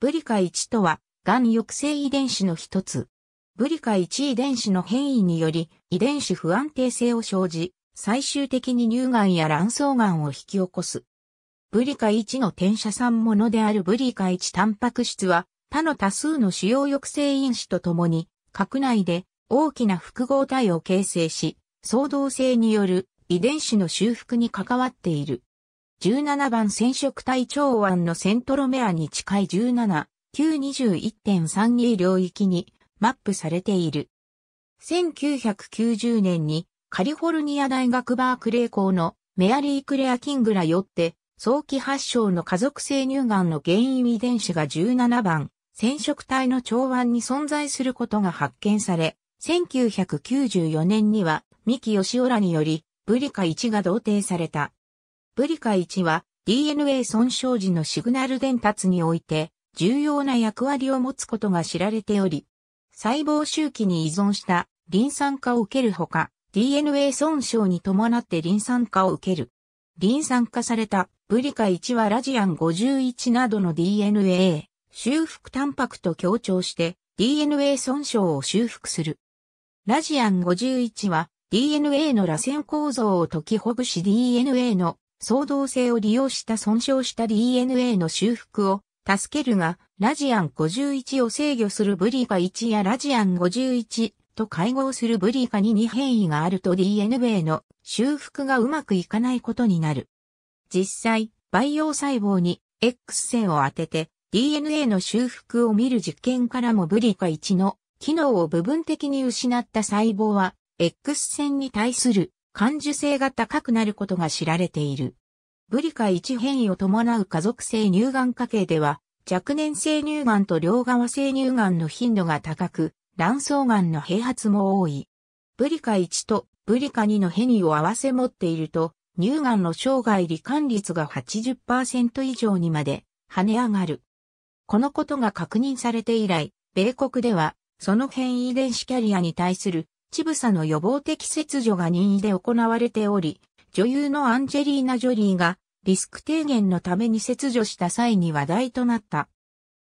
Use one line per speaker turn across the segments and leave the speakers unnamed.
ブリカ1とは、がん抑制遺伝子の一つ。ブリカ1遺伝子の変異により、遺伝子不安定性を生じ、最終的に乳がんや卵巣がんを引き起こす。ブリカ1の転写産物であるブリカ1タンパク質は、他の多数の主要抑制因子とともに、核内で大きな複合体を形成し、相動性による遺伝子の修復に関わっている。17番染色体長腕のセントロメアに近い17、921.32領域にマップされている。1990年にカリフォルニア大学バークレー校のメアリー・クレア・キングらよって早期発症の家族性乳がんの原因遺伝子が17番染色体の長腕に存在することが発見され、1994年には三木義雄らによりブリカ1が同定された。ブリカ1は DNA 損傷時のシグナル伝達において重要な役割を持つことが知られており、細胞周期に依存したリン酸化を受けるほか、DNA 損傷に伴ってリン酸化を受ける。リン酸化されたブリカ1はラジアン51などの DNA 修復タンパクと強調して DNA 損傷を修復する。ラジアン51は DNA の螺旋構造を解きほぐし DNA の相動性を利用した損傷した DNA の修復を助けるが、ラジアン51を制御するブリカ1やラジアン51と会合するブリカ2に変異があると DNA の修復がうまくいかないことになる。実際、培養細胞に X 線を当てて DNA の修復を見る実験からもブリカ1の機能を部分的に失った細胞は X 線に対する感受性が高くなることが知られている。ブリカ1変異を伴う家族性乳がん家系では、若年性乳がんと両側性乳がんの頻度が高く、卵巣がんの併発も多い。ブリカ1とブリカ2の変異を合わせ持っていると、乳がんの生涯罹患率が80%以上にまで跳ね上がる。このことが確認されて以来、米国では、その変異遺伝子キャリアに対するブサの予防的切除が任意で行われており、女優のアンジェリーナ・ジョリーがリスク低減のために切除した際に話題となった。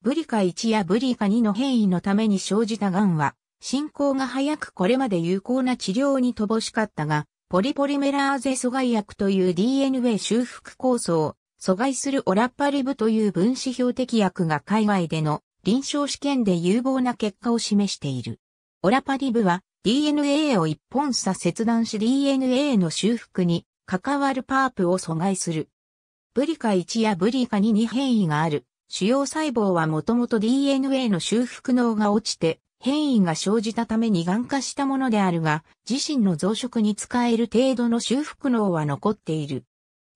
ブリカ1やブリカ2の変異のために生じた癌は、進行が早くこれまで有効な治療に乏しかったが、ポリポリメラーゼ阻害薬という DNA 修復酵素を阻害するオラッパリブという分子標的薬が海外での臨床試験で有望な結果を示している。オラパリブは DNA を一本差切断し DNA の修復に関わるパープを阻害する。ブリカ1やブリカ2に変異がある。主要細胞はもともと DNA の修復能が落ちて変異が生じたために癌化したものであるが、自身の増殖に使える程度の修復能は残っている。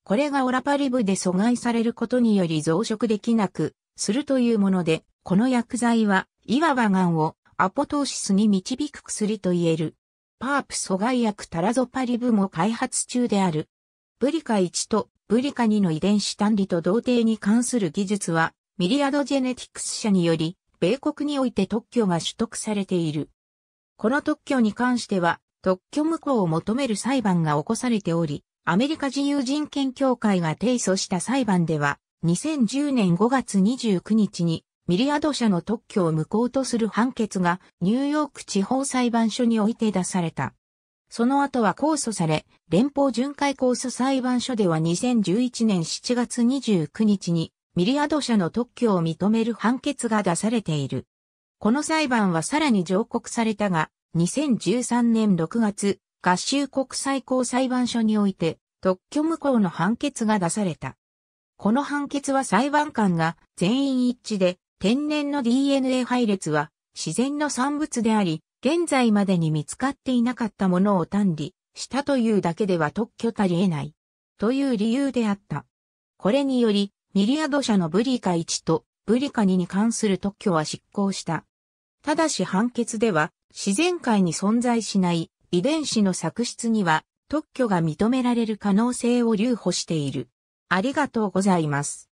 これがオラパリブで阻害されることにより増殖できなくするというもので、この薬剤はいわば癌をアポトーシスに導く薬と言える。パープ阻害薬タラゾパリブも開発中である。ブリカ1とブリカ2の遺伝子単理と同定に関する技術は、ミリアドジェネティクス社により、米国において特許が取得されている。この特許に関しては、特許無効を求める裁判が起こされており、アメリカ自由人権協会が提訴した裁判では、2010年5月29日に、ミリアド社の特許を無効とする判決がニューヨーク地方裁判所において出された。その後は控訴され、連邦巡回控訴裁判所では2011年7月29日にミリアド社の特許を認める判決が出されている。この裁判はさらに上告されたが、2013年6月、合衆国最高裁判所において特許無効の判決が出された。この判決は裁判官が全員一致で天然の DNA 配列は自然の産物であり、現在までに見つかっていなかったものを単理したというだけでは特許たり得ない。という理由であった。これにより、ミリアド社のブリカ1とブリカ2に関する特許は失効した。ただし判決では、自然界に存在しない遺伝子の作出には特許が認められる可能性を留保している。ありがとうございます。